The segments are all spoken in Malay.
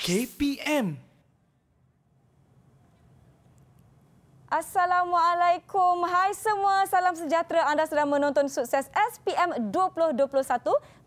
KPM. Assalamualaikum. Hai semua, salam sejahtera. Anda sedang menonton sukses SPM 2021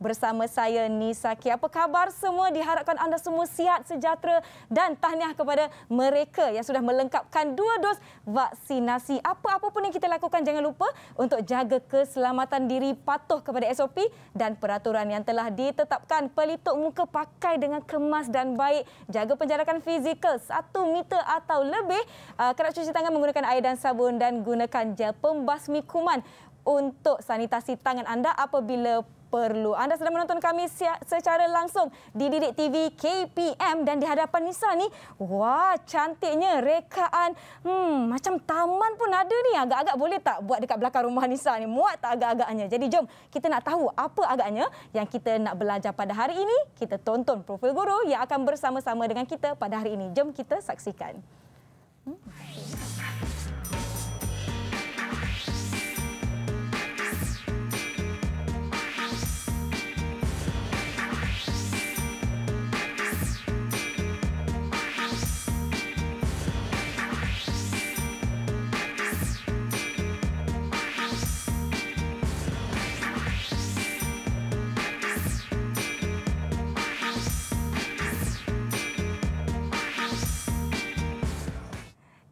bersama saya Nisa Ki. Apa khabar semua? Diharapkan anda semua sihat sejahtera dan tahniah kepada mereka yang sudah melengkapkan dua dos vaksinasi. Apa-apa pun yang kita lakukan jangan lupa untuk jaga keselamatan diri patuh kepada SOP dan peraturan yang telah ditetapkan. Pelitup muka pakai dengan kemas dan baik. Jaga penjarakan fizikal satu meter atau lebih. Ah, Kena cuci tangan menggunakan air dan sabun dan gunakan gel pembasmi kuman untuk sanitasi tangan anda apabila perlu. Anda sedang menonton kami secara langsung di Didik TV KPM dan di hadapan Nisa ni, wah cantiknya rekaan. Hmm, macam taman pun ada ni. Agak-agak boleh tak buat dekat belakang rumah Nisa ni? Muat tak agak-agaknya? Jadi jom kita nak tahu apa agaknya yang kita nak belajar pada hari ini. Kita tonton profil guru yang akan bersama-sama dengan kita pada hari ini. Jom kita saksikan. Hmm.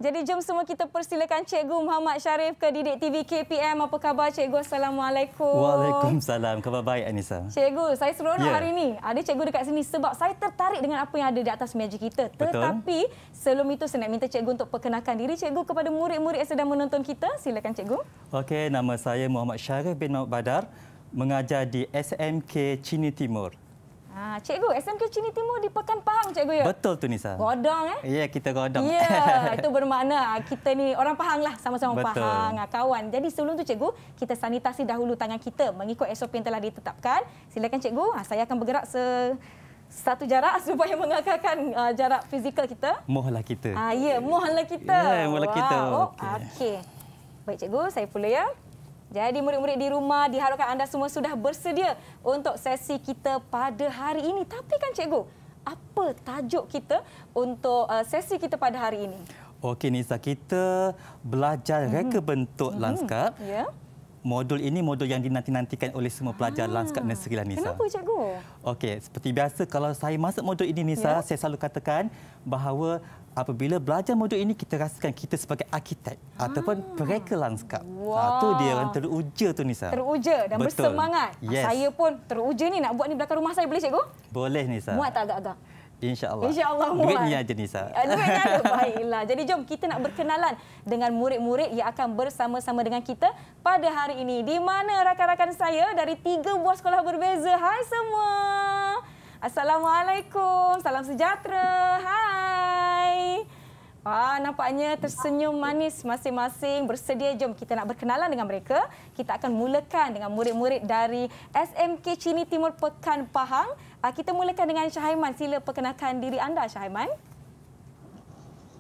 Jadi jom semua kita persilakan Cikgu Muhammad Sharif ke Didik TV KPM. Apa khabar Cikgu? Assalamualaikum. Waalaikumsalam. Khabar baik Anissa. Cikgu, saya seronok yeah. hari ini. Ada Cikgu dekat sini sebab saya tertarik dengan apa yang ada di atas meja kita. Tetapi sebelum itu saya nak minta Cikgu untuk perkenalkan diri Cikgu kepada murid-murid yang sedang menonton kita. Silakan Cikgu. Okey, nama saya Muhammad Sharif bin Muhammad Badar. Mengajar di SMK Cini Timur. Ah, cikgu, SMK Cini Timur di Pekan Pahang, cikgu ya? Betul tu Nisa. Godong eh? Ya, yeah, kita godong. Ya, yeah, itu bermakna ah, kita ni orang Pahang lah, sama-sama Pahang, kawan. Jadi sebelum tu cikgu, kita sanitasi dahulu tangan kita mengikut SOP yang telah ditetapkan. Silakan cikgu, ah, saya akan bergerak se satu jarak supaya mengekalkan uh, ah, jarak fizikal kita. Mohlah kita. Ah, ya, yeah, mohlah kita. Ya, yeah, mohlah wow. kita. Okey. Okay. Baik cikgu, saya pula ya. Jadi murid-murid di rumah diharapkan anda semua sudah bersedia untuk sesi kita pada hari ini. Tapi kan cikgu, apa tajuk kita untuk uh, sesi kita pada hari ini? Okey Nisa, kita belajar mhm. reka bentuk hmm lanskap. Ya. Yeah. Modul ini modul yang dinanti-nantikan oleh semua pelajar ha. lanskap nursery lah Nisa. Kenapa cikgu? Okey, seperti biasa kalau saya masuk modul ini Nisa, yeah. saya selalu katakan bahawa apabila belajar modul ini kita rasakan kita sebagai arkitek hmm. ataupun pereka lanskap. Wow. Ah, ha, tu dia orang teruja tu Nisa. Teruja dan Betul. bersemangat. Ah, yes. Saya pun teruja ni nak buat ni belakang rumah saya boleh cikgu? Boleh Nisa. Muat tak agak-agak? InsyaAllah. InsyaAllah muat. Duitnya aja Nisa. Duitnya aja. Baiklah. Jadi jom kita nak berkenalan dengan murid-murid yang akan bersama-sama dengan kita pada hari ini. Di mana rakan-rakan saya dari tiga buah sekolah berbeza. Hai semua. Assalamualaikum. Salam sejahtera. Hai. Ah, nampaknya tersenyum manis masing-masing bersedia jom kita nak berkenalan dengan mereka. Kita akan mulakan dengan murid-murid dari SMK Cini Timur Pekan Pahang. Ah, kita mulakan dengan Syahiman. Sila perkenalkan diri anda Syahiman.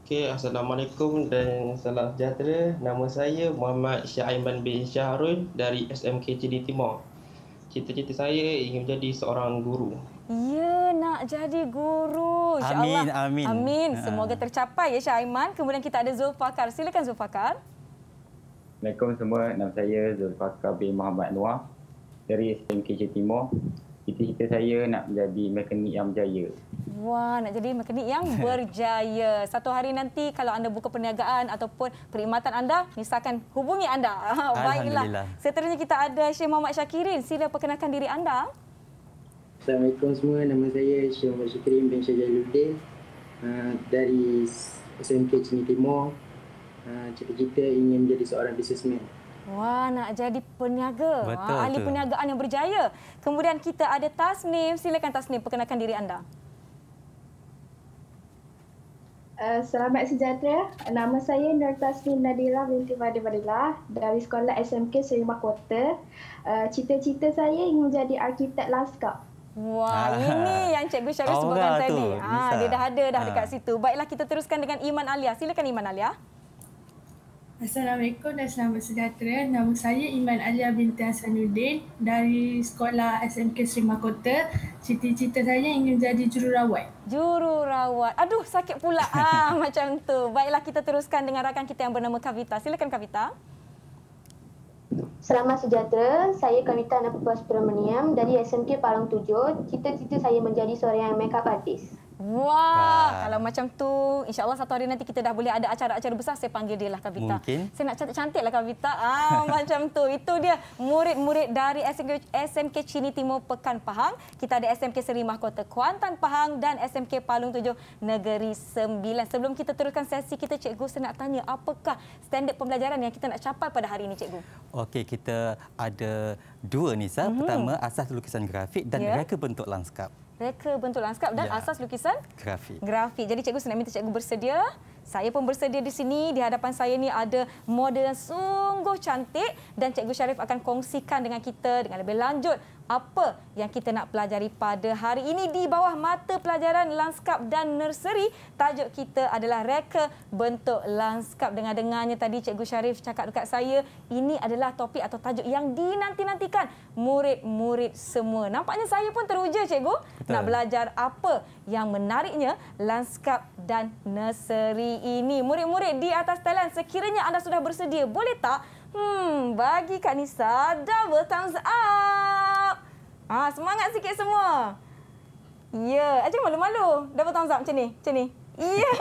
Okay, Assalamualaikum dan salam sejahtera. Nama saya Muhammad Syahiman bin Syahrul dari SMK Cini Timur cita-cita saya ingin menjadi seorang guru. Ya, nak jadi guru. Insya amin, Allah. amin. Amin. Ha. Semoga tercapai ya Syah Aiman. Kemudian kita ada Zulfakar. Silakan Zulfakar. Assalamualaikum semua. Nama saya Zulfakar bin Muhammad Noah dari SMKJ Timur. Cita-cita saya nak menjadi mekanik yang berjaya. Wah, nak jadi mekanik yang berjaya. Satu hari nanti kalau anda buka perniagaan ataupun perkhidmatan anda, misalkan hubungi anda. Baiklah. Seterusnya kita ada Syekh Muhammad Syakirin. Sila perkenalkan diri anda. Assalamualaikum semua. Nama saya Syekh Muhammad Syakirin bin Syekh Jaluddin. Uh, ah, dari SMK Cini Timur. Uh, cita-cita ingin jadi seorang businessman. Wah, nak jadi peniaga. Ah, Betul, ahli tu. perniagaan yang berjaya. Kemudian kita ada Tasnim. Silakan Tasnim perkenalkan diri anda. Eh, selamat sejahtera. Nama saya Nur Tasmin Nadila binti Madinadila dari sekolah SMK Seri Mahkota. Uh, eh, cita-cita saya ingin menjadi arkitek laskar. Wah, Aha. ini yang Cikgu Syarif oh, sebutkan tadi. Tu, ha, dia dah ada dah ha. dekat ah. situ. Baiklah kita teruskan dengan Iman Alia. Silakan Iman Alia. Assalamualaikum dan selamat sejahtera. Nama saya Iman Alia binti Hasanuddin dari sekolah SMK Sri Mahkota. Cita-cita saya ingin jadi jururawat. Jururawat. Aduh, sakit pula ah, macam tu. Baiklah, kita teruskan dengan rakan kita yang bernama Kavita. Silakan Kavita. Selamat sejahtera. Saya Kavita Nampuas Permeniam dari SMK Palang 7. Cita-cita saya menjadi seorang yang make up artist. Wah, ha. kalau macam tu, insyaAllah satu hari nanti kita dah boleh ada acara-acara besar, saya panggil dia lah Kavita. Mungkin. Saya nak cantik-cantik lah Kavita. Ah, macam tu. Itu dia murid-murid dari SMK, SMK Cini Timur Pekan Pahang. Kita ada SMK Seri Mahkota Kuantan Pahang dan SMK Palung 7 Negeri Sembilan. Sebelum kita teruskan sesi kita, Cikgu, saya nak tanya apakah standard pembelajaran yang kita nak capai pada hari ini, Cikgu? Okey, kita ada dua, Nisa. Mhm. Pertama, asas lukisan grafik dan yeah. reka bentuk lanskap reka bentuk lanskap dan ya. asas lukisan grafik. Grafik. Jadi cikgu senang minta cikgu bersedia saya pun bersedia di sini. Di hadapan saya ni ada model yang sungguh cantik dan Cikgu Syarif akan kongsikan dengan kita dengan lebih lanjut apa yang kita nak pelajari pada hari ini di bawah mata pelajaran lanskap dan nursery. Tajuk kita adalah reka bentuk lanskap Dengar-dengarnya tadi Cikgu Syarif cakap dekat saya, ini adalah topik atau tajuk yang dinanti-nantikan murid-murid semua. Nampaknya saya pun teruja Cikgu Betul. nak belajar apa yang menariknya lanskap dan nursery ini. Murid-murid di atas talian, sekiranya anda sudah bersedia, boleh tak? Hmm, bagi Kak Nisa double thumbs up. Ah, semangat sikit semua. Ya, yeah. aja malu-malu. Double thumbs up macam ni, macam ni. Iya,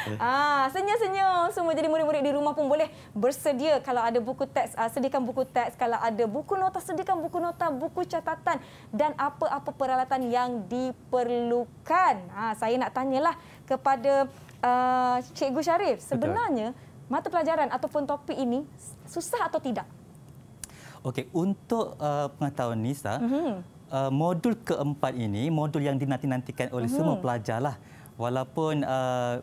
Yeah. ah, senyum-senyum semua jadi murid-murid di rumah pun boleh bersedia kalau ada buku teks, uh, sediakan buku teks, kalau ada buku nota, sediakan buku nota, buku catatan dan apa-apa peralatan yang diperlukan. Ah, saya nak tanyalah kepada uh, Cikgu Syarif, sebenarnya Betul. mata pelajaran ataupun topik ini susah atau tidak? Okey, untuk uh, pengetahuan Nisa, mm-hmm. uh, modul keempat ini, modul yang dinanti nantikan oleh mm-hmm. semua pelajar lah walaupun uh,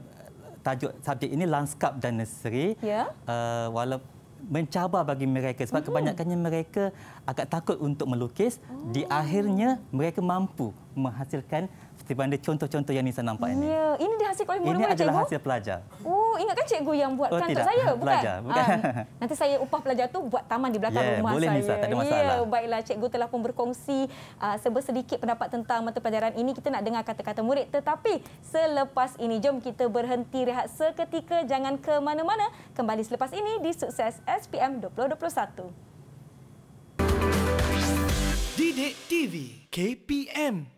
tajuk subjek ini lanskap dan nursery yeah. uh, walaupun mencabar bagi mereka sebab hmm kebanyakannya mereka agak takut untuk melukis oh. di akhirnya mereka mampu menghasilkan tiba-tiba contoh-contoh yang ni nampak ini. Ya, ini dihasilkan oleh murid-murid cikgu. Ini adalah cikgu. hasil pelajar. Oh, ingatkan cikgu yang buat oh, untuk saya, bukan? Pelajar, ah, bukan. Um, nanti saya upah pelajar tu buat taman di belakang yeah, rumah boleh, saya. Ya, boleh Nisa, tak ada masalah. Ya, baiklah cikgu telah pun berkongsi uh, ah, sebersedikit pendapat tentang mata pelajaran ini. Kita nak dengar kata-kata murid. Tetapi selepas ini, jom kita berhenti rehat seketika. Jangan ke mana-mana. Kembali selepas ini di Sukses SPM 2021. Didik TV KPM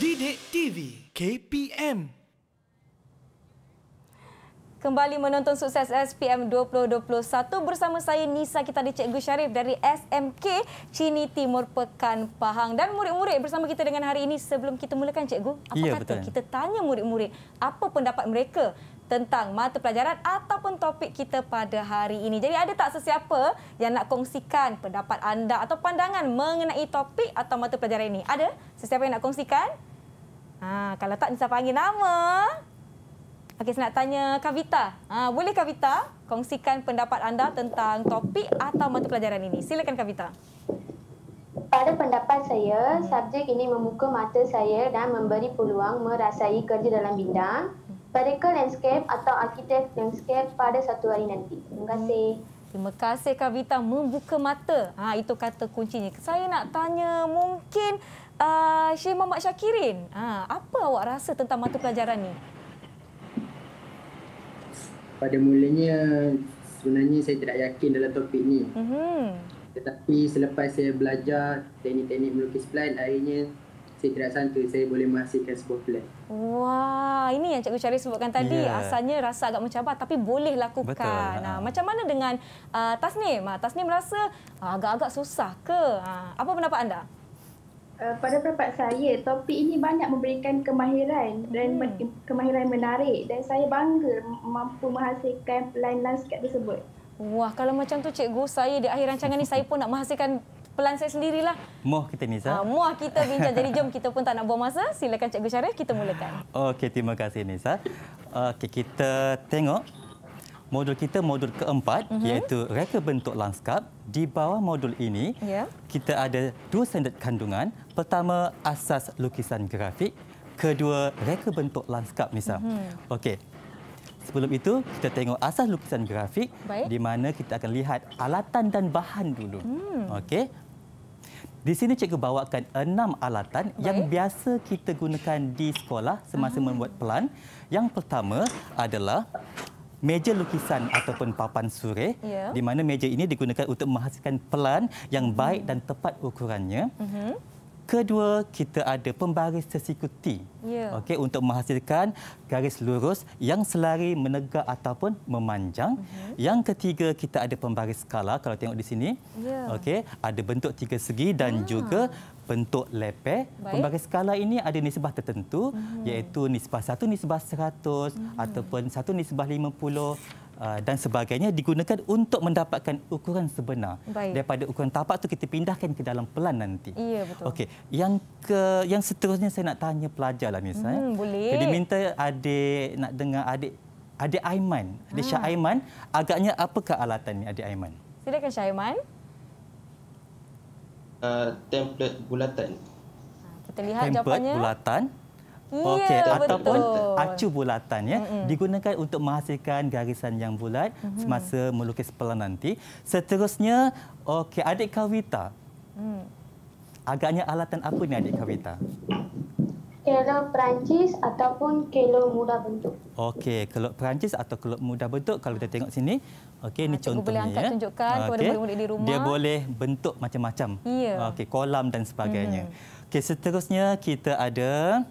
Didik TV KPM Kembali menonton sukses SPM 2021 bersama saya Nisa kita di Cikgu Syarif dari SMK Cini Timur Pekan Pahang dan murid-murid bersama kita dengan hari ini sebelum kita mulakan Cikgu apa ya, kata betul. kita tanya murid-murid apa pendapat mereka tentang mata pelajaran ataupun topik kita pada hari ini. Jadi ada tak sesiapa yang nak kongsikan pendapat anda atau pandangan mengenai topik atau mata pelajaran ini? Ada? Sesiapa yang nak kongsikan? Ha, kalau tak, saya panggil nama. Okey, saya nak tanya Kavita. Ha, boleh Kavita kongsikan pendapat anda tentang topik atau mata pelajaran ini? Silakan Kavita. Pada pendapat saya, subjek ini membuka mata saya dan memberi peluang merasai kerja dalam bidang vertical landscape atau architect landscape pada satu hari nanti. Terima hmm. kasih. Terima kasih Kavita membuka mata. Ha, itu kata kuncinya. Saya nak tanya mungkin Ah, Syekh Muhammad Syakirin. Ha, apa awak rasa tentang mata pelajaran ni? Pada mulanya sebenarnya saya tidak yakin dalam topik ini, Mm-hmm. Tetapi selepas saya belajar teknik-teknik melukis plan, akhirnya saya tidak sangka saya boleh menghasilkan sebuah plan. Wah, ini yang Cikgu cari sebutkan tadi. Yeah. Asalnya rasa agak mencabar tapi boleh lakukan. Betul. Ha. Macam mana dengan uh, Tasnim? Tasnim rasa uh, agak-agak susah ke? Uh, apa pendapat anda? Uh, pada pendapat saya, topik ini banyak memberikan kemahiran dan hmm. kemahiran menarik dan saya bangga mampu menghasilkan pelan landscape tersebut. Wah, kalau macam tu cikgu, saya di akhir rancangan ni saya pun nak menghasilkan pelan saya sendirilah. Muah kita ni, Nisa. Ha, muah kita bincang. Jadi jom kita pun tak nak buang masa. Silakan Cikgu Syarif, kita mulakan. Okey, terima kasih Nisa. Okey, kita tengok modul kita modul keempat mm-hmm. iaitu reka bentuk lanskap di bawah modul ini yeah. kita ada dua standard kandungan pertama asas lukisan grafik kedua reka bentuk lanskap misal mm-hmm. okey sebelum itu kita tengok asas lukisan grafik Baik. di mana kita akan lihat alatan dan bahan dulu mm. okey di sini cikgu bawakan enam alatan Baik. yang biasa kita gunakan di sekolah semasa mm membuat pelan yang pertama adalah meja lukisan ataupun papan surai yeah. di mana meja ini digunakan untuk menghasilkan pelan yang baik mm. dan tepat ukurannya. Mm-hmm. Kedua, kita ada pembaris tersikuti yeah. okay, untuk menghasilkan garis lurus yang selari menegak ataupun memanjang. Mm -hmm. Yang ketiga, kita ada pembaris skala. Kalau tengok di sini, yeah. okay, ada bentuk tiga segi dan ah. juga bentuk lepeh. Pembaris skala ini ada nisbah tertentu mm -hmm. iaitu nisbah satu nisbah seratus mm -hmm. ataupun satu nisbah lima puluh. Uh, dan sebagainya digunakan untuk mendapatkan ukuran sebenar. Baik. Daripada ukuran tapak tu kita pindahkan ke dalam pelan nanti. Ya, betul. Okey, yang ke yang seterusnya saya nak tanya pelajarlah lah eh. Nisa. Hmm, boleh. Jadi minta adik nak dengar adik adik Aiman. Adik hmm. Syah ah. Aiman, agaknya apakah alatan ni adik Aiman? Silakan Syah Aiman. Uh, template bulatan. Ah, kita lihat template jawapannya. Template bulatan. Okey ya, ataupun betul. acu bulatan ya mm -mm. digunakan untuk menghasilkan garisan yang bulat mm -hmm. semasa melukis pelan nanti. Seterusnya okey adik Kawita, Mm. Agaknya alatan apa ni adik Kawita? Kelo Perancis ataupun kelo mudah bentuk. Okey kelo Perancis atau kelo mudah bentuk kalau kita tengok sini okey ni ah, contohnya. Boleh ya. angkat ya. tunjukkan okay. murid-murid di rumah. Dia boleh bentuk macam-macam. Yeah. Okey kolam dan sebagainya. Mm -hmm. Okey seterusnya kita ada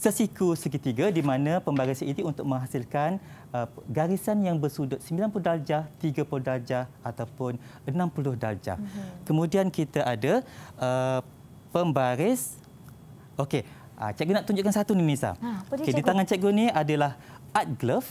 sesiku segitiga di mana pembaris ini e untuk menghasilkan uh, garisan yang bersudut 90 darjah, 30 darjah ataupun 60 darjah. Mm -hmm. Kemudian kita ada uh, pembaris. Okey, uh, cikgu nak tunjukkan satu ni Nisa. Ha, okay, di tangan cikgu ni adalah art glove.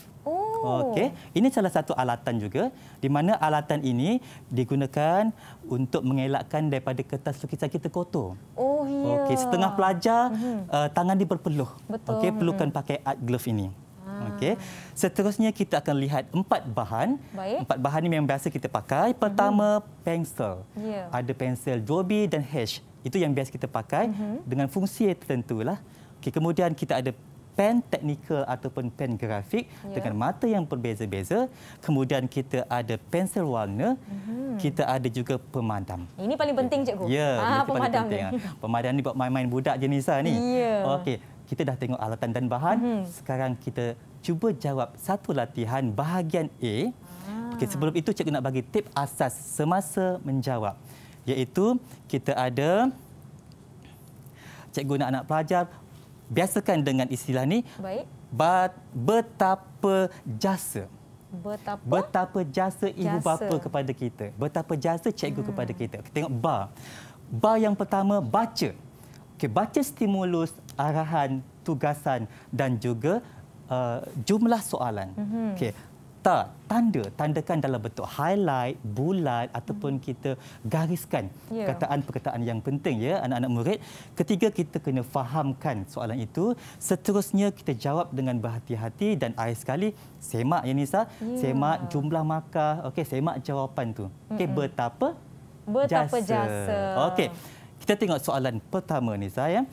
Oh. Okey, ini salah satu alatan juga di mana alatan ini digunakan untuk mengelakkan daripada kertas lukisan kita kotor. Oh, ya. Yeah. Okey, setengah pelajar mm-hmm. uh, tangan dia berpeluh. Okey, perlukan mm-hmm. pakai art glove ini. Ah. Okey. Seterusnya kita akan lihat empat bahan. Baik. Empat bahan ini yang biasa kita pakai. Pertama, mm-hmm. pensel. Yeah. Ada pensel Joby dan Hash. Itu yang biasa kita pakai mm-hmm. dengan fungsi tertentu lah. Okey, kemudian kita ada pen teknikal ataupun pen grafik yeah. dengan mata yang berbeza-beza. Kemudian kita ada pensel warna, mm-hmm. kita ada juga pemadam. Ini paling penting, Cikgu. Ya, yeah, ah, paling penting. Pemadam ni buat main-main budak jenis lah ni. Yeah. Okey, kita dah tengok alatan dan bahan. Mm-hmm. Sekarang kita cuba jawab satu latihan bahagian A. Ah. Okey, sebelum itu cikgu nak bagi tip asas semasa menjawab. Iaitu kita ada cikgu nak anak pelajar biasakan dengan istilah ni baik bat, betapa jasa betapa betapa jasa ibu jasa. bapa kepada kita betapa jasa cikgu hmm. kepada kita tengok ba ba yang pertama baca okey baca stimulus arahan tugasan dan juga uh, jumlah soalan hmm. okey kita tanda tandakan dalam bentuk highlight bulat ataupun hmm. kita gariskan ya. perkataan-perkataan yang penting ya anak-anak murid ketiga kita kena fahamkan soalan itu seterusnya kita jawab dengan berhati-hati dan akhir sekali semak ya Nisa ya. semak jumlah markah okey semak jawapan tu okey hmm. betapa betapa jasa okey kita tengok soalan pertama ni saya.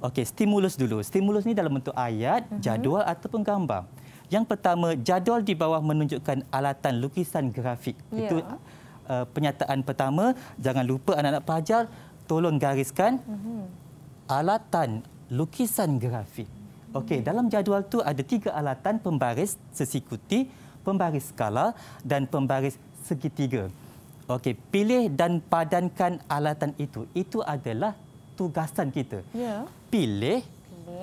Okey, stimulus dulu. Stimulus ni dalam bentuk ayat, mhm. jadual mm-hmm. ataupun gambar. Yang pertama, jadual di bawah menunjukkan alatan lukisan grafik. Ya. Itu uh, eh, penyataan pertama. Jangan lupa anak-anak pelajar, tolong gariskan uh-huh. alatan lukisan grafik. Okey, mhm. dalam jadual tu ada tiga alatan pembaris sesikuti, pembaris skala dan pembaris segitiga. Okey, pilih dan padankan alatan itu. Itu adalah tugasan kita. Ya. Pilih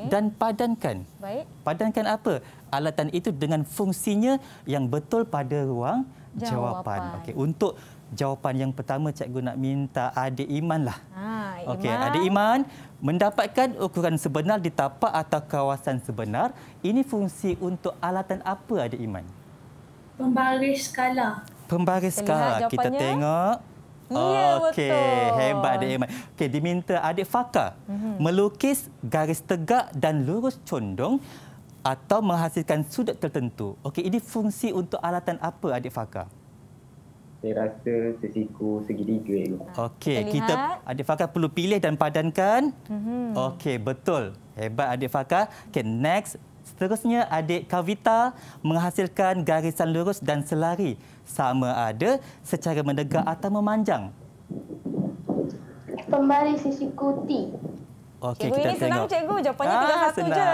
dan padankan. Baik. Padankan apa? Alatan itu dengan fungsinya yang betul pada ruang jawapan. jawapan. Okey, untuk jawapan yang pertama cikgu nak minta adik Iman lah. Ha, Okey, adik Iman mendapatkan ukuran sebenar di tapak atau kawasan sebenar. Ini fungsi untuk alatan apa adik Iman? Pembaris skala. Pembaris skala. Kita tengok. Ya, Okey, hebat adik Iman. Okay diminta adik Faka mm -hmm. melukis garis tegak dan lurus condong atau menghasilkan sudut tertentu. Okay, ini fungsi untuk alatan apa adik Faka? Saya rasa sesiku tiga. Okay, ah, kita adik Faka perlu pilih dan padankan. Mm -hmm. Okey, betul. Hebat adik Faka. Okay, next Seterusnya, adik Kavita menghasilkan garisan lurus dan selari sama ada secara menegak atau memanjang. Pembari sisi kuti. Okay, cikgu kita ini tengok. senang, cikgu. Jawapannya ah, tinggal satu saja.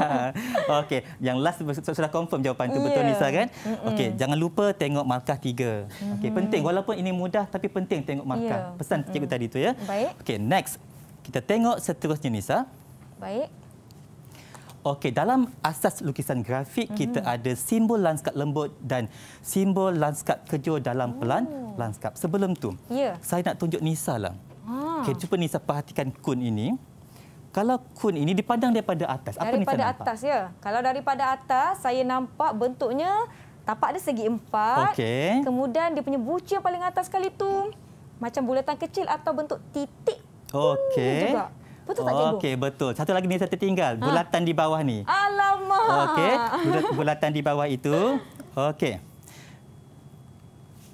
Okey, yang last sudah confirm jawapan itu yeah. betul, ya. Nisa, kan? Okey, mm -hmm. jangan lupa tengok markah tiga. Okay, penting, walaupun ini mudah, tapi penting tengok markah. Yeah. Pesan cikgu mm. tadi itu, ya? Baik. Okey, next. Kita tengok seterusnya, Nisa. Baik. Okey, dalam asas lukisan grafik mhm. kita ada simbol lanskap lembut dan simbol lanskap kejur dalam pelan oh. lanskap. Sebelum tu, yeah. saya nak tunjuk Nisa lah. Ha. Okey, cuba Nisa perhatikan kun ini. Kalau kun ini dipandang daripada atas, apa daripada Nisa nampak? Daripada atas ya. Kalau daripada atas, saya nampak bentuknya tapak dia segi empat. Okay. Kemudian dia punya buci paling atas sekali tu macam bulatan kecil atau bentuk titik. Okey. Hmm, Betul tak, Cikgu? Okey, betul. Satu lagi ni saya tertinggal. Ha. Bulatan di bawah ni. Alamak! Okey, bulatan di bawah itu. Okey.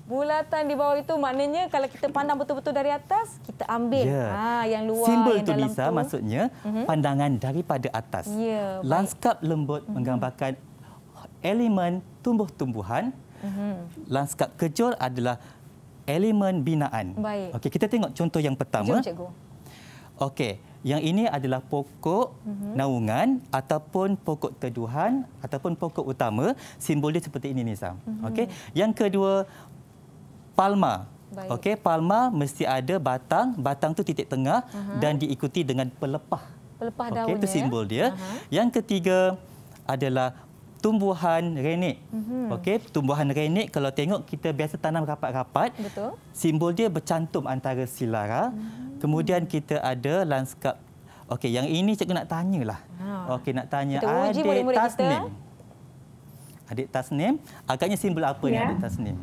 Bulatan di bawah itu maknanya kalau kita pandang betul-betul dari atas, kita ambil yeah. ha, yang luar, Simbol yang tu, dalam tu. Simbol itu, maksudnya mhm. pandangan daripada atas. Yeah, Lanskap lembut mm -hmm. menggambarkan elemen tumbuh-tumbuhan. Mm -hmm. Lanskap kejur adalah elemen binaan. Baik. Okay, kita tengok contoh yang pertama. Jom, Cikgu. Okey. Yang ini adalah pokok mm-hmm. naungan ataupun pokok teduhan ataupun pokok utama. Simbolnya seperti ini, Nisa. Mm-hmm. Okey. Yang kedua, palma. okay? palma mesti ada batang. Batang tu titik tengah uh-huh. dan diikuti dengan pelepah. Pelepah daun. Okey, itu simbol ya? dia. Uh-huh. Yang ketiga adalah tumbuhan renek. Mm-hmm. Okey, tumbuhan renek kalau tengok kita biasa tanam rapat-rapat. Betul. Simbol dia bercantum antara silara. Mm-hmm. Kemudian kita ada landscape. Okey, yang ini cikgu nak tanyalah. Ha. Okey, nak tanya kita adik Tasnim. Kita. Adik Tasnim, agaknya simbol apa ya. ni adik Tasnim?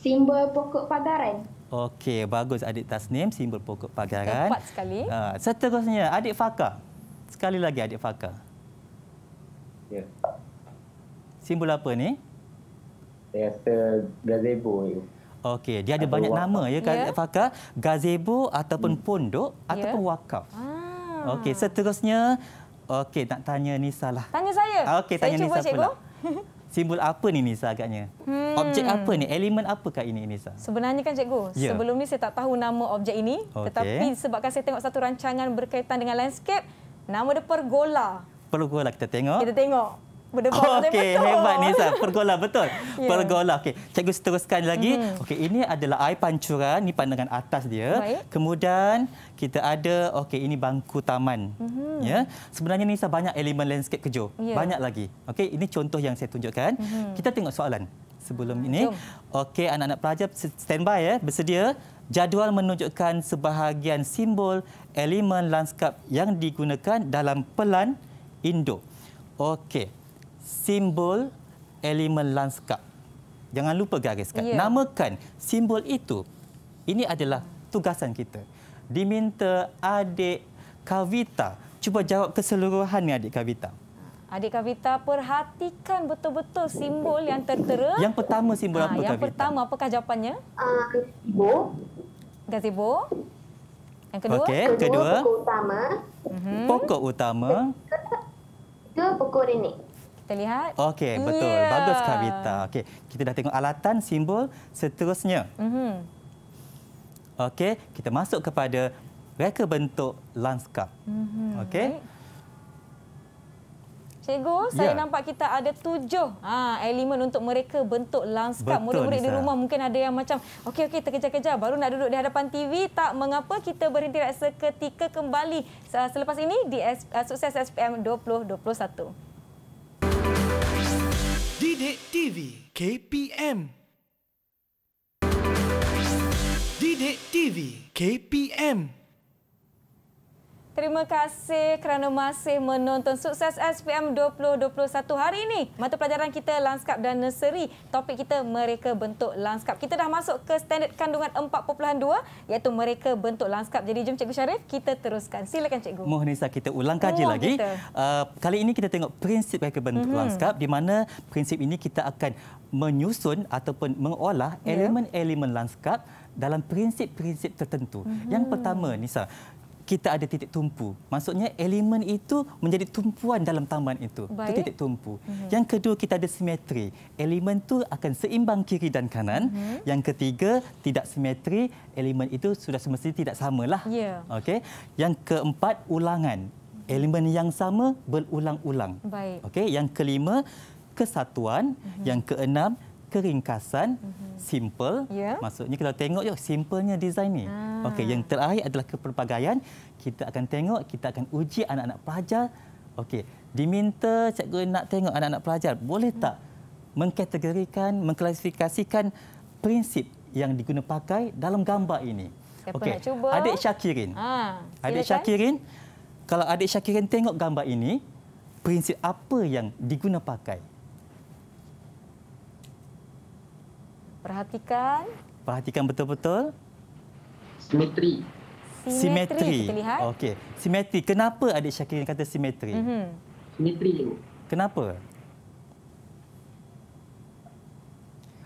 Simbol pokok pagaran. Okey, bagus adik Tasnim, simbol pokok pagaran. Tepat sekali. Uh, seterusnya adik Fakar. Sekali lagi adik Fakar. Ya. Simbol apa ni? Saya rasa gazebo. Okey, dia ada atau banyak wakaf. nama ya kan ya. fakar, gazebo ataupun hmm. pondok ataupun ya. wakaf. Ah. Okey, seterusnya okey nak tanya Nisa lah. Tanya saya. Okey, tanya saya Nisa cuba, pula. Simbol apa ni Nisa agaknya? Hmm. Objek apa ni? Elemen apakah ini Nisa? Sebenarnya kan cikgu, ya. sebelum ni saya tak tahu nama objek ini, okay. tetapi sebabkan saya tengok satu rancangan berkaitan dengan landscape, nama dia pergola pergola lah kita tengok. Kita tengok. oh, Okey, hebat Nisa. Pergola lah, betul. Yeah. Pergola. Lah. Okey. Cikgu teruskan lagi. Mm-hmm. Okey, ini adalah air pancuran. Ini pandangan atas dia. Baik. Kemudian kita ada okey ini bangku taman. Mm-hmm. Ya. Sebenarnya Nisa banyak elemen landscape kejo. Yeah. Banyak lagi. Okey, ini contoh yang saya tunjukkan. Mm-hmm. Kita tengok soalan sebelum mm-hmm. ini. Okey, anak-anak pelajar standby ya, bersedia. Jadual menunjukkan sebahagian simbol elemen landscape yang digunakan dalam pelan Indo. Okey. Simbol elemen lanskap. Jangan lupa gariskan. Yeah. Namakan simbol itu. Ini adalah tugasan kita. Diminta adik Kavita cuba jawab keseluruhan ni adik Kavita. Adik Kavita perhatikan betul-betul simbol yang tertera. Yang pertama simbol ha, apa yang Kavita? Yang pertama apakah jawapannya? Ah, gazebo. Uh, Gazebo. Yang kedua? Okay, kedua, kedua. Pokok utama. Uh-huh. Pokok utama ke pokok renik. Kita lihat. Okey, betul. Yeah. Bagus Kavita. Okay kita dah tengok alatan simbol seterusnya. Mm -hmm. Okey, kita masuk kepada reka bentuk lanskap. Mm -hmm. Okey. Okay. Cikgu, saya ya. nampak kita ada tujuh ha, elemen untuk mereka bentuk lanskap. Murid-murid di rumah mungkin ada yang macam, okey, okey, terkejar-kejar. Baru nak duduk di hadapan TV, tak mengapa kita berhenti seketika kembali selepas ini di eh, Sukses SPM 2021. Didik TV KPM Didik TV KPM Terima kasih kerana masih menonton Sukses SPM 2021 hari ini. Mata pelajaran kita lanskap dan nursery. Topik kita mereka bentuk lanskap. Kita dah masuk ke standard kandungan 4.2 iaitu mereka bentuk lanskap. Jadi jom Cikgu Syarif kita teruskan. Silakan Cikgu. Nisa, kita ulang kaji lagi. Kita. Uh, kali ini kita tengok prinsip mereka bentuk mm-hmm. lanskap di mana prinsip ini kita akan menyusun ataupun mengolah yeah. elemen-elemen lanskap dalam prinsip-prinsip tertentu. Mm-hmm. Yang pertama Nisa, kita ada titik tumpu. Maksudnya elemen itu menjadi tumpuan dalam taman itu. Baik. Itu titik tumpu. Mm-hmm. Yang kedua kita ada simetri. Elemen itu akan seimbang kiri dan kanan. Mm-hmm. Yang ketiga tidak simetri, elemen itu sudah semestinya tidak sama Yeah. Ya. Okay. Yang keempat ulangan. Elemen yang sama berulang-ulang. Okay. Yang kelima kesatuan. Mm-hmm. Yang keenam keringkasan, mm-hmm. simple. Yeah. Maksudnya kalau tengok yo simplenya design ni. Ah. Okey, yang terakhir adalah kepelbagaian. Kita akan tengok, kita akan uji anak-anak pelajar. Okey, diminta cikgu nak tengok anak-anak pelajar boleh tak mengkategorikan, mengklasifikasikan prinsip yang diguna pakai dalam gambar ini. Okey. Adik Syakirin. Ah, adik Syakirin. Kalau adik Syakirin tengok gambar ini, prinsip apa yang diguna pakai? perhatikan. Perhatikan betul-betul. Simetri. Simetri. simetri. Kita lihat. Okey. Simetri. Kenapa adik Syakir kata simetri? Mm -hmm. Simetri. Kenapa?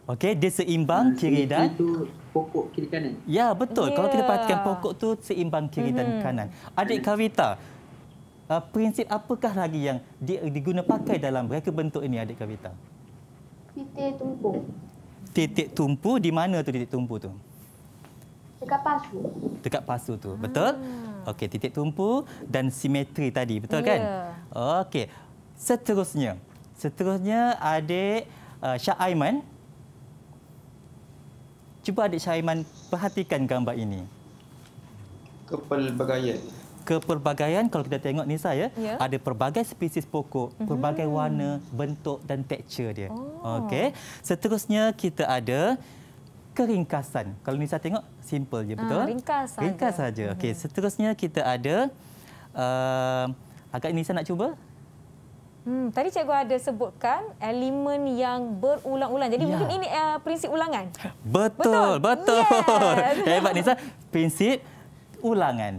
Okey, dia seimbang hmm, kiri dan itu pokok kiri kanan. Ya, betul. Yeah. Kalau kita ya. perhatikan pokok tu seimbang kiri mm -hmm. dan mhm. kanan. Adik Kavita, uh, prinsip apakah lagi yang digunakan pakai dalam reka bentuk ini adik Kavita? Titik tumpu titik tumpu di mana tu titik tumpu tu? Dekat pasu. Dekat pasu tu, hmm. betul? Okey, titik tumpu dan simetri tadi, betul yeah. kan? Ya. Okey. Seterusnya, seterusnya adik uh, Syah Aiman. Cuba adik Syah Aiman perhatikan gambar ini. Kepel bagayat kepelbagaian kalau kita tengok ni saya ya. ada pelbagai spesies pokok, mm -hmm. pelbagai warna, bentuk dan tekstur dia. Oh. Okey. Seterusnya kita ada keringkasan. Kalau ni saya tengok simple je ah, betul? Ah, ringkas saja. Ringkas saja. Okey, mhm. seterusnya kita ada uh, agak ni saya nak cuba. Hmm, tadi cikgu ada sebutkan elemen yang berulang-ulang. Jadi ya. mungkin ini uh, prinsip ulangan. Betul, betul. betul. Yes. Hebat Nisa, prinsip ulangan.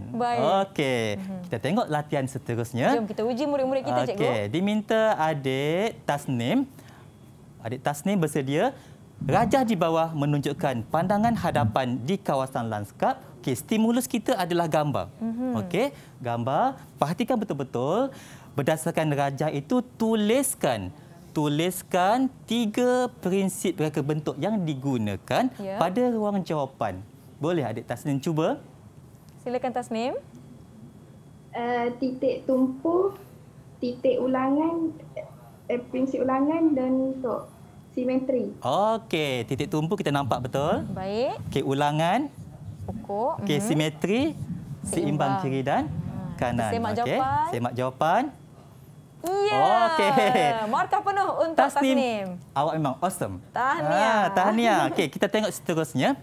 Okey. Mhm. Kita tengok latihan seterusnya. Jom kita uji murid-murid kita, okay. cikgu. Okey. Diminta adik Tasnim. Adik Tasnim bersedia. Rajah di bawah menunjukkan pandangan hadapan di kawasan lanskap. Okey, stimulus kita adalah gambar. Mhm. Okey, gambar. Perhatikan betul-betul. Berdasarkan rajah itu, tuliskan tuliskan tiga prinsip reka bentuk yang digunakan ya. pada ruang jawapan. Boleh adik Tasnim cuba? Silakan Tasnim. Uh, eh, titik tumpu, titik ulangan, eh, prinsip ulangan dan untuk simetri. Okey, titik tumpu kita nampak betul. Baik. Okey, ulangan. Pukul. Okey, mhm. simetri. Seimbang. seimbang kiri dan hmm. kanan. Semak okay. jawapan. Semak jawapan. Ya. Yeah. Okey. Markah penuh untuk Tasnim. Tasnim. Awak memang awesome. Tahniah. Ah, tahniah. Okey, kita tengok seterusnya.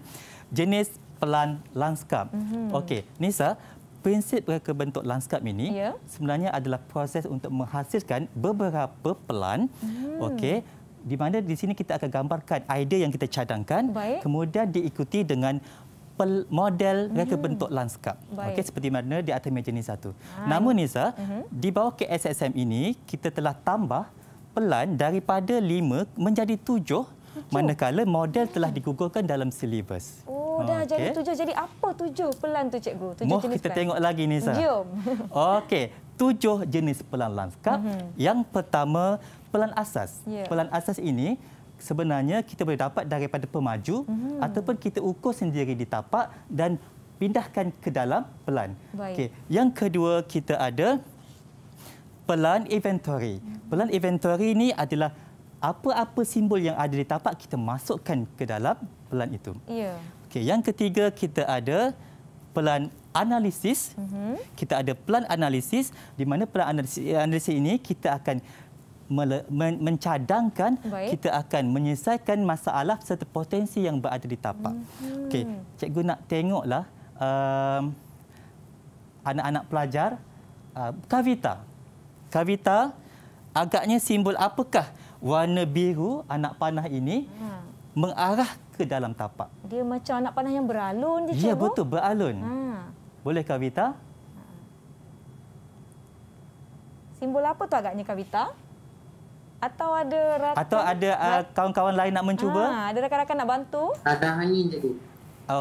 Jenis pelan lanskap. Mm -hmm. Okey, Nisa, prinsip kebentuk lanskap ini yeah. sebenarnya adalah proses untuk menghasilkan beberapa pelan. Mm -hmm. Okey, di mana di sini kita akan gambarkan idea yang kita cadangkan, Baik. kemudian diikuti dengan model reka mhm. bentuk lanskap. Okey seperti mana di atas meja ni satu. Hai. Nama Nisa, mm -hmm. di bawah KSSM ini kita telah tambah pelan daripada 5 menjadi 7 manakala model telah digugurkan dalam silibus. Oh, dah jadi tujuh. Jadi apa tujuh pelan tu cikgu? Tujuh Moh, jenis kita pelan. tengok lagi ni sah. Jom. Okey, tujuh jenis pelan lanskap. Mm-hmm. Yang pertama, pelan asas. Yeah. Pelan asas ini sebenarnya kita boleh dapat daripada pemaju mm-hmm. ataupun kita ukur sendiri di tapak dan pindahkan ke dalam pelan. Okey, yang kedua kita ada pelan inventory. Mhm. Pelan inventory ini adalah apa-apa simbol yang ada di tapak kita masukkan ke dalam pelan itu. Ya. Okey, yang ketiga kita ada pelan analisis. Uh mhm. -huh. Kita ada pelan analisis di mana pelan analisis, eh, analisis ini kita akan mencadangkan Baik. kita akan menyelesaikan masalah serta potensi yang berada di tapak. Uh mhm. -huh. Okey, cikgu nak tengoklah um, anak-anak uh, pelajar uh, kavita. Kavita agaknya simbol apakah warna biru anak panah ini ha. mengarah ke dalam tapak. Dia macam anak panah yang beralun je, Cikgu. Ya, betul. Beralun. Ha. Boleh, Kavita? Ha. Simbol apa tu agaknya, Kavita? Atau ada... Rata... Atau ada ah, kawan-kawan uh, lain nak mencuba? Ha. Ada rakan-rakan nak bantu? Tak ada angin, Cikgu.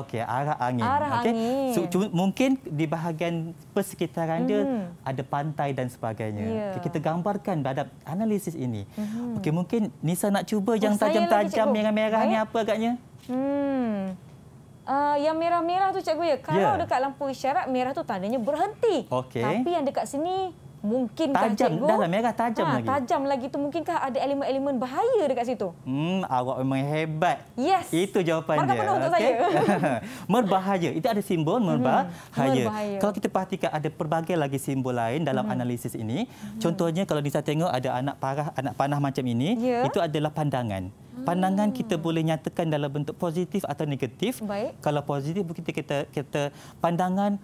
Okey, arah angin. Arah okay. angin. So, mungkin di bahagian persekitaran mm. dia hmm. ada pantai dan sebagainya. Yeah. Okay, kita gambarkan terhadap analisis ini. Mm. Okey, mungkin Nisa nak cuba oh, yang tajam-tajam yang merah ni apa agaknya? Hmm. Uh, yang merah-merah tu cikgu ya. Kalau yeah. dekat lampu isyarat merah tu tandanya berhenti. Okay. Tapi yang dekat sini mungkinkah tajam lah, cikgu, dalam merah tajam ha, lagi tajam lagi tu mungkinkah ada elemen-elemen bahaya dekat situ hmm awak memang hebat yes itu jawapan dia okey saya merbahaya itu ada simbol hmm, merbahaya hmm, merbahaya kalau kita perhatikan ada pelbagai lagi simbol lain dalam hmm. analisis ini hmm. contohnya kalau kita tengok ada anak parah anak panah macam ini yeah. itu adalah pandangan hmm. Pandangan hmm. kita boleh nyatakan dalam bentuk positif atau negatif. Baik. Kalau positif, kita kita pandangan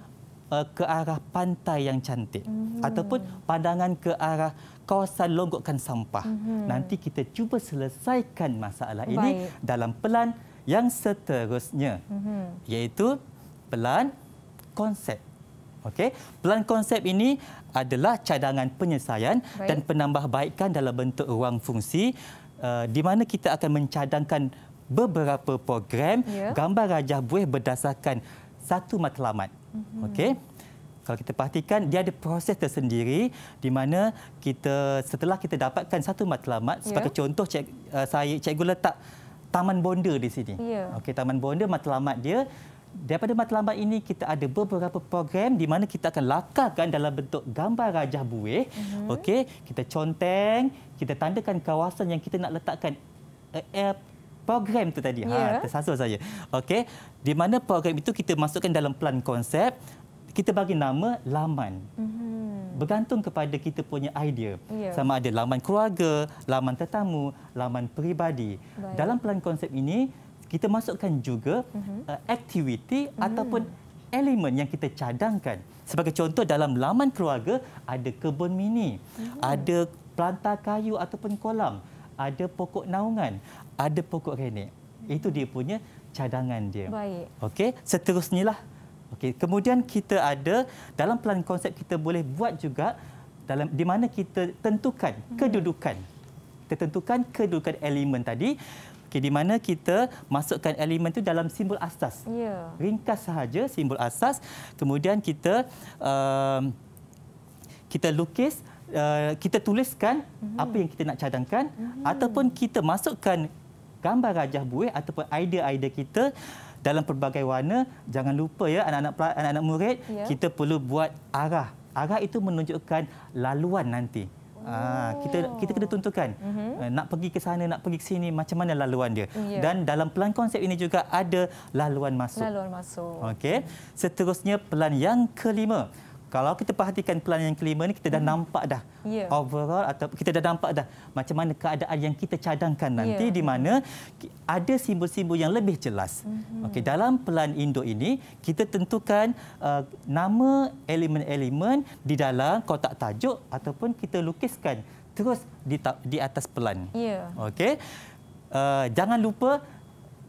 uh, ke arah pantai yang cantik mm-hmm. ataupun pandangan ke arah kawasan longgokkan sampah. Mm-hmm. Nanti kita cuba selesaikan masalah Baik. ini dalam pelan yang seterusnya mm-hmm. iaitu pelan konsep. Okey, pelan konsep ini adalah cadangan penyelesaian Baik. dan penambahbaikan dalam bentuk ruang fungsi uh, di mana kita akan mencadangkan beberapa program ya. gambar rajah buih berdasarkan satu matlamat Mm-hmm. Okay, Kalau kita perhatikan, dia ada proses tersendiri di mana kita setelah kita dapatkan satu matlamat, yeah. sebagai ya. contoh cik, uh, saya, cikgu letak Taman Bonda di sini. Yeah. Okey, Taman Bonda, matlamat dia. Daripada matlamat ini, kita ada beberapa program di mana kita akan lakarkan dalam bentuk gambar rajah buih. Mm -hmm. Okey, kita conteng, kita tandakan kawasan yang kita nak letakkan uh, program tu tadi. Yeah. Ha, ya. tersasul saya. Okey, di mana program itu kita masukkan dalam plan konsep, kita bagi nama laman. Mm-hmm. Bergantung kepada kita punya idea. Yeah. Sama ada laman keluarga, laman tetamu, laman peribadi. Baik. Dalam plan konsep ini, kita masukkan juga mm-hmm. uh, aktiviti mm-hmm. ataupun elemen yang kita cadangkan. Sebagai contoh dalam laman keluarga ada kebun mini, mm-hmm. ada planta kayu ataupun kolam, ada pokok naungan, ada pokok renek. Itu dia punya cadangan dia. Baik. Okey, seterusnya lah. Okey, kemudian kita ada dalam pelan konsep kita boleh buat juga dalam di mana kita tentukan hmm. kedudukan. Kita tentukan kedudukan elemen tadi. Okey, di mana kita masukkan elemen itu dalam simbol asas. Ya. Ringkas sahaja simbol asas. Kemudian kita um, kita lukis Uh, kita tuliskan mm -hmm. apa yang kita nak cadangkan mm -hmm. ataupun kita masukkan gambar rajah buih ataupun idea-idea kita dalam pelbagai warna. Jangan lupa ya anak-anak anak-anak murid, yeah. kita perlu buat arah. Arah itu menunjukkan laluan nanti. Ah, oh. kita kita kena tentukan uh-huh. Mhm. Eh, nak pergi ke sana nak pergi ke sini macam mana laluan dia yeah. dan dalam pelan konsep ini juga ada laluan masuk laluan masuk okey seterusnya pelan yang kelima kalau kita perhatikan pelan yang kelima ni kita dah hmm. nampak dah yeah. overall atau kita dah nampak dah macam mana keadaan yang kita cadangkan nanti yeah. di mana ada simbol-simbol yang lebih jelas. Mm-hmm. Okey dalam pelan Indo ini kita tentukan uh, nama elemen-elemen di dalam kotak tajuk ataupun kita lukiskan terus di, di atas pelan. Yeah. Okey. Uh, jangan lupa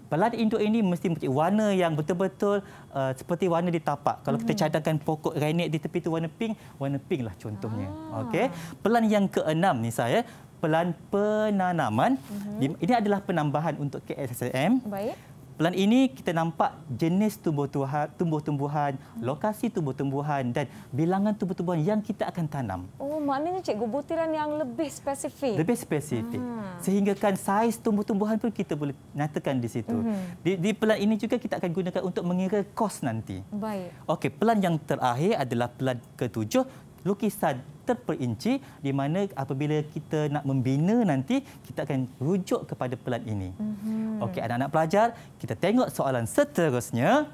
Pelan induk ini mesti mempunyai warna yang betul-betul uh, seperti warna di tapak. Kalau hmm. kita cadangkan pokok renek di tepi itu warna pink, warna pink lah contohnya. Ah. Okey. Pelan yang keenam ni saya pelan penanaman. Mm -hmm. Ini adalah penambahan untuk KSSM. Baik. Pelan ini kita nampak jenis tumbuh-tumbuhan, tumbuh-tumbuhan, lokasi tumbuh-tumbuhan dan bilangan tumbuh-tumbuhan yang kita akan tanam. Oh, maknanya cikgu butiran yang lebih spesifik. Lebih spesifik. Hmm. Sehinggakan saiz tumbuh-tumbuhan pun kita boleh nyatakan di situ. Hmm. Di, di pelan ini juga kita akan gunakan untuk mengira kos nanti. Baik. Okey, pelan yang terakhir adalah pelan ketujuh lukisan terperinci di mana apabila kita nak membina nanti kita akan rujuk kepada pelan ini. Mm-hmm. Okey anak-anak pelajar, kita tengok soalan seterusnya.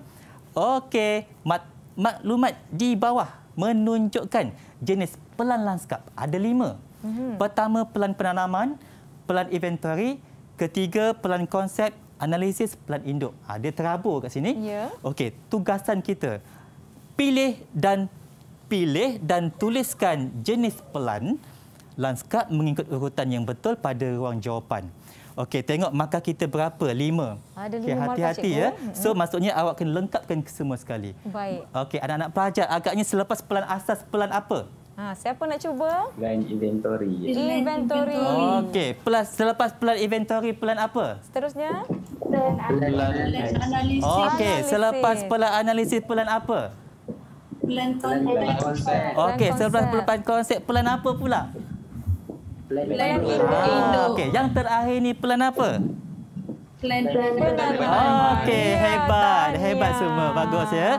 Okey, mak maklumat di bawah menunjukkan jenis pelan lanskap. Ada lima. Mm-hmm. Pertama pelan penanaman, pelan inventory, ketiga pelan konsep, analisis pelan induk. Ha, dia terabur kat sini. Yeah. Okey, tugasan kita pilih dan pilih dan tuliskan jenis pelan lanskap mengikut urutan yang betul pada ruang jawapan. Okey, tengok markah kita berapa? Lima. Ada lima okay, hati-hati ya. So, maksudnya awak kena lengkapkan semua sekali. Baik. Okey, anak-anak pelajar, agaknya selepas pelan asas, pelan apa? Ha, siapa nak cuba? Pelan inventory. Inventory. Okey, pelan selepas pelan inventory, pelan apa? Seterusnya? Pelan analisis. Okey, selepas pelan analisis, pelan apa? Pelan konsep. Okey, selepas plan konsep, pelan apa pula? Pelan Indo. Ah, okey, yang terakhir ni pelan apa? Pelan Indo. Okey, hebat. Ya. Hebat semua. Bagus ya.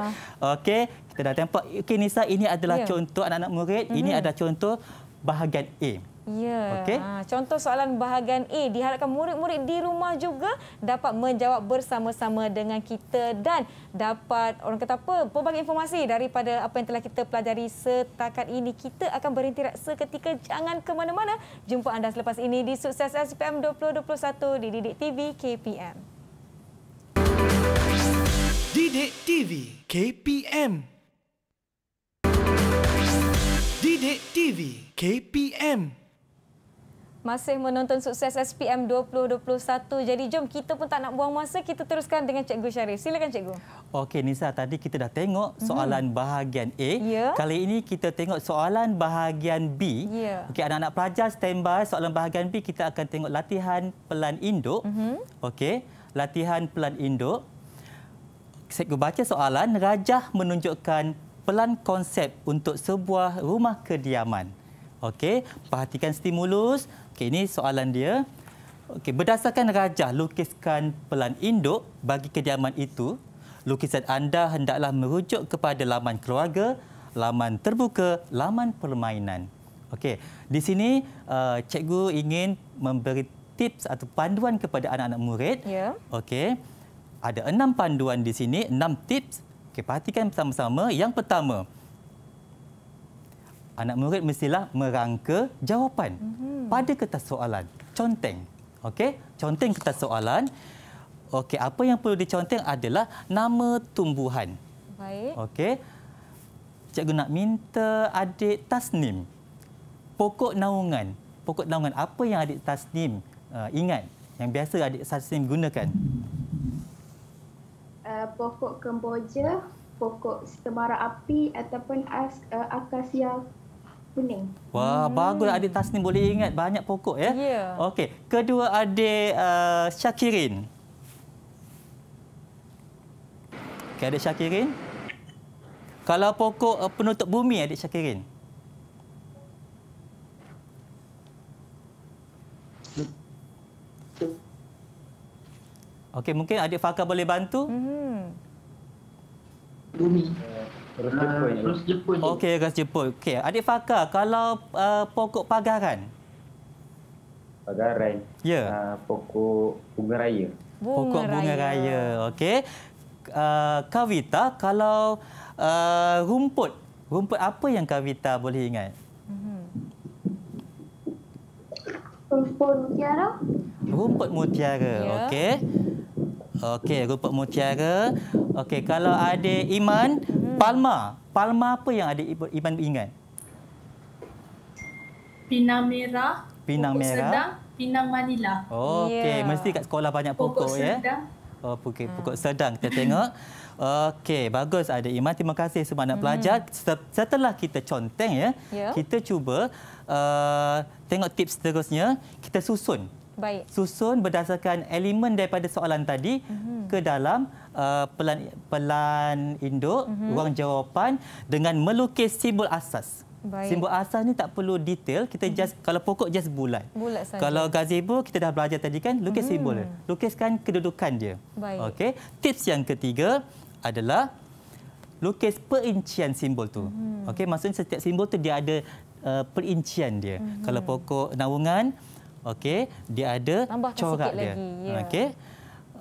Okey, kita dah tempoh. Okey Nisa, ini adalah ya. contoh anak-anak murid. Ini mhm. ada contoh bahagian A. Ya. Okay. Ha, contoh soalan bahagian A diharapkan murid-murid di rumah juga dapat menjawab bersama-sama dengan kita dan dapat orang kata apa pelbagai informasi daripada apa yang telah kita pelajari setakat ini kita akan berhenti seketika jangan ke mana-mana jumpa anda selepas ini di Sukses SPM 2021 di Didik TV KPM. Didik TV KPM. Didik TV KPM. Didik TV, KPM masih menonton sukses SPM 2021. Jadi jom kita pun tak nak buang masa, kita teruskan dengan Cikgu Syarif. Silakan Cikgu. Okey Nisa, tadi kita dah tengok mhm. soalan mm-hmm. bahagian A. Yeah. Kali ini kita tengok soalan bahagian B. Yeah. Okey anak-anak pelajar standby soalan bahagian B kita akan tengok latihan pelan induk. Mm-hmm. Okey, latihan pelan induk. Cikgu baca soalan, rajah menunjukkan pelan konsep untuk sebuah rumah kediaman. Okey, perhatikan stimulus, Okey, ini soalan dia. Okey, berdasarkan rajah lukiskan pelan induk bagi kediaman itu, lukisan anda hendaklah merujuk kepada laman keluarga, laman terbuka, laman permainan. Okey, di sini uh, cikgu ingin memberi tips atau panduan kepada anak-anak murid. Ya. Okey. Ada enam panduan di sini, enam tips. Okey, perhatikan bersama-sama. Yang pertama, anak murid mestilah merangka jawapan mm-hmm. pada kertas soalan. Conteng. Okey, conteng kertas soalan. Okey, apa yang perlu diconteng adalah nama tumbuhan. Baik. Okey. Cikgu nak minta adik tasnim. Pokok naungan. Pokok naungan apa yang adik tasnim uh, ingat? Yang biasa adik tasnim gunakan? Uh, pokok kemboja, pokok semara api ataupun as, uh, akasia kuning. Wah, hmm. bagus adik Tasnim boleh ingat banyak pokok eh? ya. Yeah. Okey, kedua adik uh, Syakirin. Okey, adik Syakirin. Kalau pokok uh, penutup bumi adik Syakirin. Okey, mungkin adik Fakar boleh bantu? Hmm. Bumi. Terus jeput. Uh, ah, Okey, terus jeput. Okey, Adik Fakar, kalau uh, pokok pagaran? Pagaran. Ya. Yeah. Uh, pokok bunga raya. Bunga pokok raya. bunga raya. Okey. Uh, Kavita, kalau uh, rumput, rumput apa yang Kavita boleh ingat? Mhm. Rumput mutiara. Rumput mutiara, yeah. okey. Okey, rumput mutiara. Okey, kalau ada Iman, Palma, Palma apa yang ada Iban ingat? Pinang merah, pinang pokok merah. sedang, pinang manila. Oh, okey, ya. mesti kat sekolah banyak pokok, pokok ya. Oh, pokok, hmm. pokok sedang kita tengok. Okey, bagus ada Iman. Terima kasih semua anak hmm. pelajar. Setelah kita conteng ya, yeah. kita cuba uh, tengok tips seterusnya, kita susun. Baik. Susun berdasarkan elemen daripada soalan tadi hmm. ke dalam Uh, pelan pelan induk mm-hmm. ruang jawapan dengan melukis simbol asas. Baik. Simbol asas ni tak perlu detail, kita mhm. just mm-hmm. kalau pokok just bulat. Bulat saja. Kalau gazebo kita dah belajar tadi kan, lukis mm-hmm. simbol. Lukiskan kedudukan dia. Baik. Okey. Tips yang ketiga adalah lukis perincian simbol tu. Mm-hmm. Okey, maksudnya setiap simbol tu dia ada uh, perincian dia. Mm-hmm. Kalau pokok naungan, okey, dia ada Tambahkan corak dia. Ya. Okey.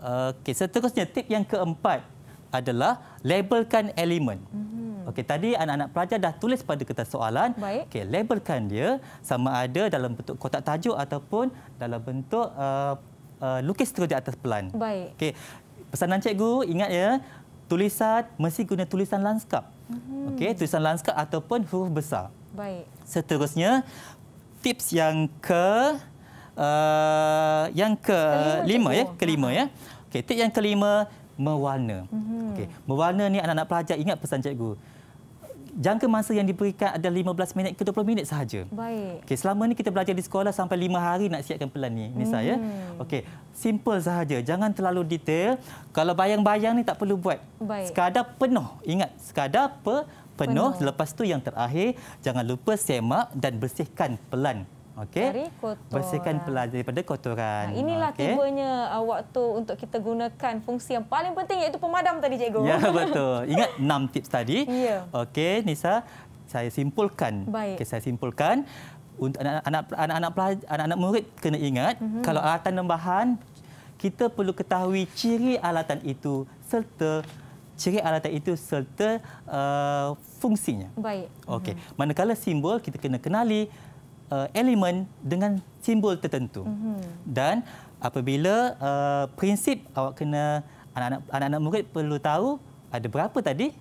Okey, seterusnya tip yang keempat adalah labelkan elemen. Mm -hmm. Okey, tadi anak-anak pelajar dah tulis pada kertas soalan. Okey, labelkan dia sama ada dalam bentuk kotak tajuk ataupun dalam bentuk uh, uh, lukis terus di atas pelan. Baik. Okey. Pesanan cikgu ingat ya, tulisan mesti guna tulisan lanskap. Mm -hmm. Okey, tulisan lanskap ataupun huruf besar. Baik. Seterusnya tips yang ke uh, yang ke kelima, lima ya, kelima ya. Okey, tip yang kelima mewarna. Mhm. Okey, mewarna ni anak-anak pelajar ingat pesan cikgu. Jangka masa yang diberikan adalah 15 minit ke 20 minit sahaja. Baik. Okey, selama ni kita belajar di sekolah sampai 5 hari nak siapkan pelan ni. Ni saya. Hmm. Okey, simple sahaja. Jangan terlalu detail. Kalau bayang-bayang ni tak perlu buat. Baik. Sekadar penuh. Ingat, sekadar pe penuh. penuh. Lepas tu yang terakhir, jangan lupa semak dan bersihkan pelan okey bersihkan pelan daripada kotoran nah, inilah okay. tibanya uh, waktu untuk kita gunakan fungsi yang paling penting iaitu pemadam tadi cikgu ya betul ingat enam tips tadi ya. okey nisa saya simpulkan Baik. Okay, saya simpulkan untuk anak-anak anak-anak murid kena ingat uh-huh. kalau alatan tambahan, kita perlu ketahui ciri alatan itu serta ciri alatan itu serta uh, fungsinya. Baik. Okey. Mhm. Manakala simbol kita kena kenali uh, elemen dengan simbol tertentu. Mm -hmm. Dan apabila uh, prinsip awak kena anak-anak murid perlu tahu ada berapa tadi?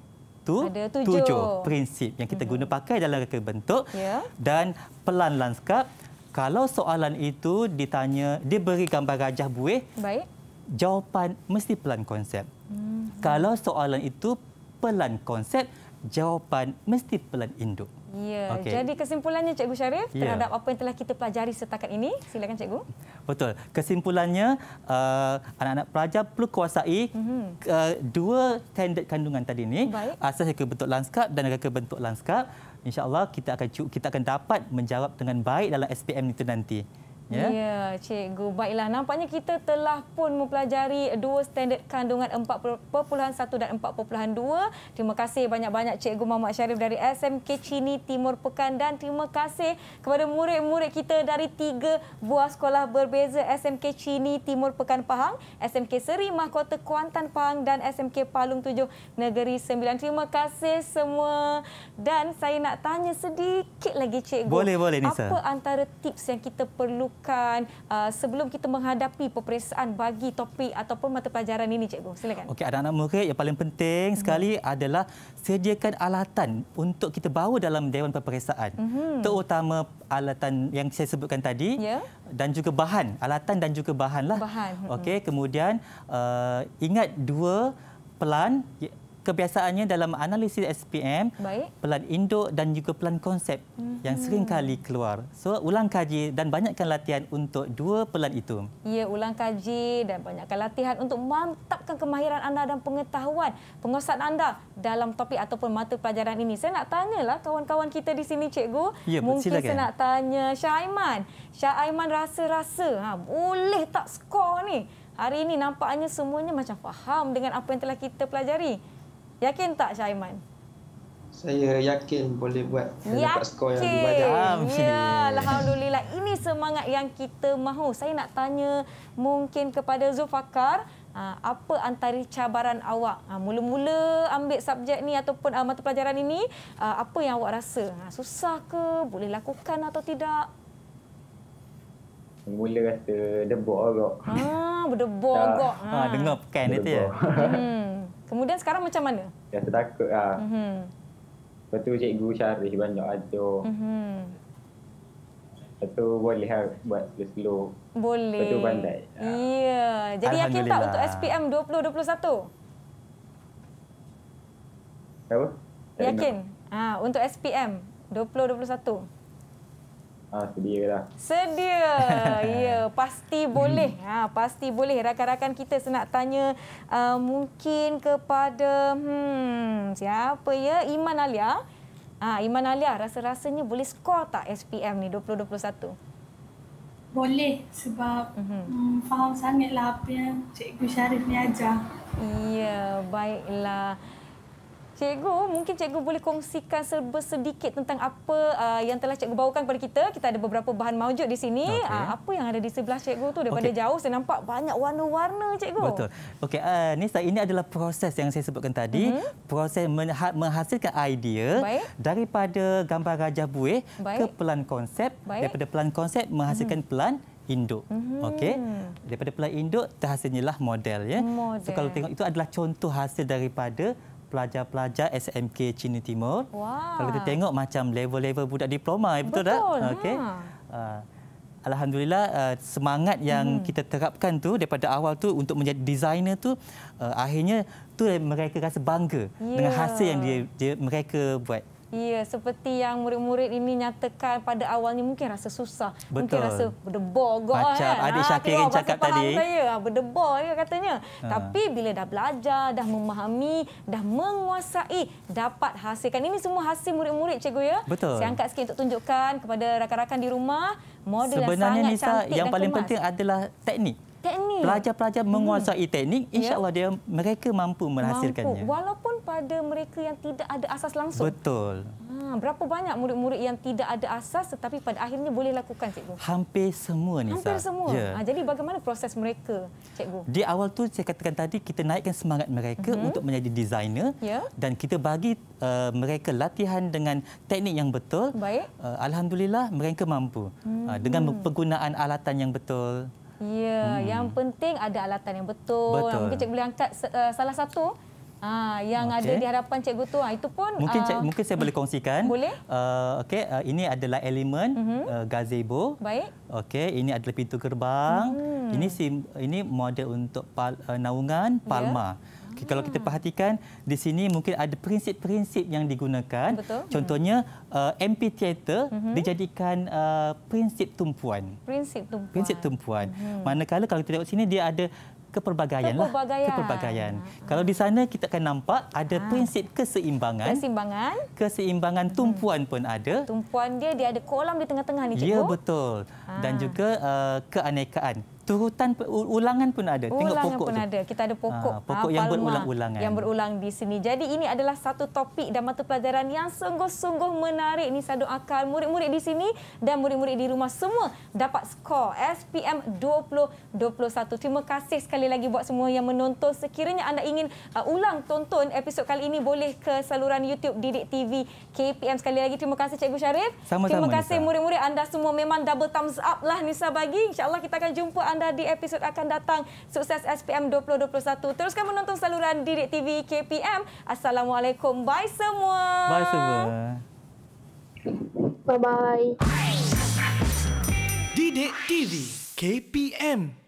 Tu, ada tujuh. tujuh prinsip yang kita mm -hmm. guna pakai dalam reka bentuk yeah. dan pelan lanskap. Kalau soalan itu ditanya, dia beri gambar gajah buih, Baik. jawapan mesti pelan konsep. Mm -hmm. Kalau soalan itu pelan konsep, jawapan mesti pelan induk. Ya, okay. jadi kesimpulannya Cikgu Syarif ya. terhadap apa yang telah kita pelajari setakat ini. Silakan Cikgu. Betul. Kesimpulannya, uh, anak-anak uh, pelajar perlu kuasai mm -hmm. uh, dua standard kandungan tadi ini. Asas ke bentuk lanskap dan ke bentuk lanskap. InsyaAllah kita akan kita akan dapat menjawab dengan baik dalam SPM itu nanti. Ya, yeah. yeah, cikgu. Baiklah, nampaknya kita telah pun mempelajari dua standard kandungan 4.1 dan 4.2. Terima kasih banyak-banyak cikgu Mamat Syarif dari SMK Cini Timur Pekan dan terima kasih kepada murid-murid kita dari tiga buah sekolah berbeza SMK Cini Timur Pekan Pahang, SMK Seri Mahkota Kuantan Pahang dan SMK Palung 7 Negeri Sembilan. Terima kasih semua dan saya nak tanya sedikit lagi cikgu. Boleh, boleh Nisa. Apa antara tips yang kita perlu makan uh, sebelum kita menghadapi peperiksaan bagi topik ataupun mata pelajaran ini cikgu silakan okey ada anak murid yang paling penting mhm. sekali hmm. adalah sediakan alatan untuk kita bawa dalam dewan peperiksaan hmm. terutama alatan yang saya sebutkan tadi yeah. dan juga bahan alatan dan juga bahanlah bahan. okey hmm. kemudian uh, ingat dua pelan kebiasaannya dalam analisis SPM, Baik. pelan induk dan juga pelan konsep mm -hmm. yang mhm. sering kali keluar. So, ulang kaji dan banyakkan latihan untuk dua pelan itu. Ya, ulang kaji dan banyakkan latihan untuk mantapkan kemahiran anda dan pengetahuan penguasaan anda dalam topik ataupun mata pelajaran ini. Saya nak tanyalah kawan-kawan kita di sini, cikgu. Ya, Mungkin silakan. saya nak tanya Syah Aiman. Syah Aiman rasa-rasa ha, boleh tak skor ni? Hari ini nampaknya semuanya macam faham dengan apa yang telah kita pelajari. Yakin tak Syaiman? Saya yakin boleh buat saya dapat skor yang lebih banyak. Ya, Alhamdulillah. Ini semangat yang kita mahu. Saya nak tanya mungkin kepada Zulfakar, ah, apa antara cabaran awak? Ah, mula-mula ambil subjek ni ataupun ah, mata pelajaran ini, apa yang awak rasa? Susah ke? Boleh lakukan atau tidak? Mula rasa debok agak. Ah, berdebok agak. Ha. Ah, dengar pekan itu ya. Hmm. Kemudian sekarang macam mana? Dah takut lah. Mm -hmm. Lepas tu cikgu cari banyak ajar. Mm -hmm. Lepas tu boleh lah buat slow-slow. Boleh. Lepas tu pandai. Ya. Jadi yakin tak untuk SPM 2021? Apa? yakin? Ha, untuk SPM 2021? Ah, sedia dah. Sedia. ya, pasti boleh. Ha, pasti boleh. Rakan-rakan kita senak tanya uh, mungkin kepada hmm, siapa ya? Iman Alia. Ha, Iman Alia, rasa-rasanya boleh skor tak SPM ni 2021? Boleh sebab mm-hmm. hmm, faham sangatlah apa yang Cikgu Syarif ni ajar. Ya, baiklah. Cikgu, mungkin cikgu boleh kongsikan serba sedikit tentang apa uh, yang telah cikgu bawakan kepada kita. Kita ada beberapa bahan maujud di sini. Okay. Uh, ah, apa yang ada di sebelah cikgu tu daripada okay. jauh saya nampak banyak warna-warna cikgu. Betul. Okey, uh, Nisa, ini adalah proses yang saya sebutkan tadi, mm-hmm. proses menghasilkan idea Baik. daripada gambar gajah buih Baik. ke pelan konsep, Baik. daripada pelan konsep menghasilkan mm-hmm. pelan induk. Mm-hmm. Okey. Daripada pelan induk terhasilnya lah model ya. Model. So kalau tengok itu adalah contoh hasil daripada pelajar-pelajar SMK Cina Timur. Wow. Kalau kita tengok macam level-level budak diploma, betul, betul tak? Ha. Okay. Uh, ah. Alhamdulillah ah, semangat yang hmm. kita terapkan tu daripada awal tu untuk menjadi designer tu ah, akhirnya tu mereka rasa bangga yeah. dengan ya. hasil yang dia, dia mereka buat. Ya, seperti yang murid-murid ini nyatakan pada awalnya mungkin rasa susah. Betul. Mungkin rasa berdebor. Macam kan? Adik ah, Syakir yang ha, cakap tadi. Saya, berdebor ya, katanya. Ha. Tapi bila dah belajar, dah memahami, dah menguasai, dapat hasilkan. Ini semua hasil murid-murid, cikgu ya. Betul. Saya angkat sikit untuk tunjukkan kepada rakan-rakan di rumah. Model Sebenarnya, yang sangat Nisa, cantik yang paling kemas. penting adalah teknik teknik. Pelajar-pelajar hmm. menguasai hmm. teknik, ya. insyaallah allah dia mereka mampu menghasilkannya. Mampu. Walaupun pada mereka yang tidak ada asas langsung. Betul. Ha, berapa banyak murid-murid yang tidak ada asas tetapi pada akhirnya boleh lakukan cikgu? Hampir semua ni. Hampir semua. Ya. Ha, jadi bagaimana proses mereka cikgu? Di awal tu saya katakan tadi kita naikkan semangat mereka uh mhm. -huh. untuk menjadi desainer, ya. dan kita bagi uh, mereka latihan dengan teknik yang betul. Baik. Uh, Alhamdulillah mereka mampu hmm. uh, dengan penggunaan alatan yang betul. Ya, hmm. yang penting ada alatan yang betul. betul. Mungkin cikgu boleh angkat uh, salah satu uh, yang okay. ada di hadapan cikgu tu. Uh, itu pun mungkin uh, cik, mungkin saya boleh kongsikan. Boleh. Uh, eh, okay, uh, eh, ini adalah elemen uh -huh. uh, gazebo. Baik. Okay, ini adalah pintu gerbang. Hmm. Ini sim, ini model untuk pal, uh, naungan ya. palma. Yeah. Hmm. Kalau kita hmm. perhatikan di sini mungkin ada prinsip-prinsip yang digunakan. Betul. Contohnya uh, MP Theater hmm. dijadikan uh, prinsip tumpuan. Prinsip tumpuan. Prinsip tumpuan. Hmm. Manakala kalau kita tengok sini dia ada keperbagaian lah. Kepelbagaian. Ha. Kalau di sana kita akan nampak ada ah. prinsip keseimbangan. Keseimbangan. Keseimbangan mhm. tumpuan hmm. pun ada. Tumpuan dia dia ada kolam di tengah-tengah ni cikgu. Ya betul. Ha. Dan ah. juga uh, keanekaan. Turutan ulangan pun ada. Ulangan Tengok pokok pun tu. ada. Kita ada pokok. Ha, pokok ha, yang berulang-ulangan. Yang berulang di sini. Jadi ini adalah satu topik dan mata pelajaran yang sungguh-sungguh menarik. Ini saya doakan murid-murid di sini dan murid-murid di rumah semua dapat skor SPM 2021. Terima kasih sekali lagi buat semua yang menonton. Sekiranya anda ingin uh, ulang tonton episod kali ini boleh ke saluran YouTube Didik TV KPM. Sekali lagi terima kasih Cikgu Syarif. Sama-sama. Terima kasih murid-murid. Anda semua memang double thumbs up lah Nisa bagi. InsyaAllah kita akan jumpa anda anda di episod akan datang sukses SPM 2021. Teruskan menonton saluran Didik TV KPM. Assalamualaikum. Bye semua. Bye semua. Bye-bye. Didik TV KPM.